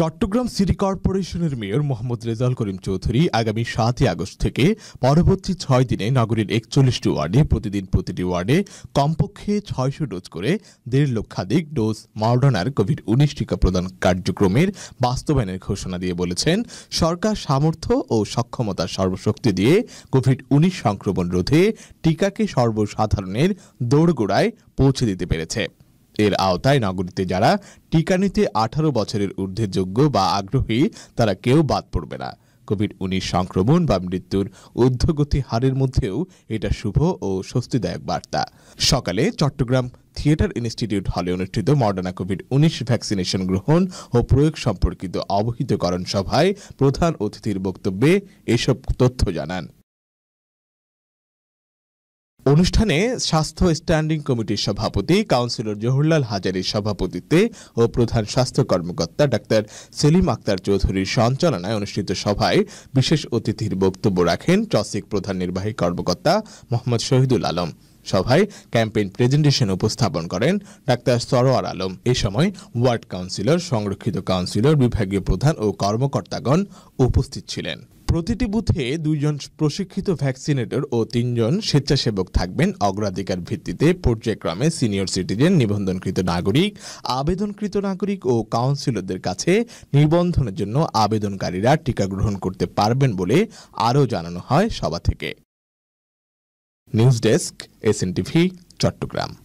Chittagong city কর্পোরেশনের mayor Mohammad Rezaul Karim Chowdhury আগামী সাতই আগস্ট থেকে পরবর্তী ছয় দিনে নগরীর একচল্লিশটি ওয়ার্ডে প্রতিদিন প্রতিটি ওয়ার্ডে কমপক্ষে ছয়শো ডোজ করে দেড় লক্ষাধিক ডোজ মডার্নার কোভিড উনিশ টিকা প্রদান কার্যক্রমের বাস্তবায়নের ঘোষণা দিয়ে বলেছেন সরকার সামর্থ্য ও সক্ষমতার সর্বশক্তি দিয়ে কোভিড উনিশ সংক্রমণ রোধে টিকাকে সর্বসাধারণের দৌড়গোড়ায় পৌঁছে দিতে পেরেছে এর আওতায় নগরীতে যারা টিকা নিতে আঠারো বছরের ঊর্ধ্বে যোগ্য বা আগ্রহী তারা কেউ বাদ পড়বে না কোভিড উনিশ সংক্রমণ বা মৃত্যুর ঊর্ধ্বগতি হারের মধ্যেও এটা শুভ ও স্বস্তিদায়ক বার্তা সকালে চট্টগ্রাম থিয়েটার ইনস্টিটিউট হলে অনুষ্ঠিত মডার্না কোভিড উনিশ ভ্যাকসিনেশন গ্রহণ ও প্রয়োগ সম্পর্কিত অবহিতকরণ সভায় প্রধান অতিথির বক্তব্যে এসব তথ্য জানান অনুষ্ঠানে স্বাস্থ্য স্ট্যান্ডিং কমিটির সভাপতি কাউন্সিলর জহরলাল হাজারির সভাপতিত্বে ও প্রধান স্বাস্থ্য কর্মকর্তা ডাক্তার সেলিম আক্তার চৌধুরীর সঞ্চালনায় অনুষ্ঠিত সভায় বিশেষ অতিথির বক্তব্য রাখেন চসিক প্রধান নির্বাহী কর্মকর্তা মোহাম্মদ শহীদুল আলম সভায় ক্যাম্পেইন প্রেজেন্টেশন উপস্থাপন করেন ডাক্তার সরোয়ার আলম এ সময় ওয়ার্ড কাউন্সিলর সংরক্ষিত কাউন্সিলর বিভাগীয় প্রধান ও কর্মকর্তাগণ উপস্থিত ছিলেন প্রতিটি বুথে দুইজন প্রশিক্ষিত ভ্যাকসিনেটর ও তিনজন স্বেচ্ছাসেবক থাকবেন অগ্রাধিকার ভিত্তিতে পর্যায়ক্রমে সিনিয়র সিটিজেন নিবন্ধনকৃত নাগরিক আবেদনকৃত নাগরিক ও কাউন্সিলরদের কাছে নিবন্ধনের জন্য আবেদনকারীরা টিকা গ্রহণ করতে পারবেন বলে আরও জানানো হয় সভা থেকে নিউজ ডেস্ক এস চট্টগ্রাম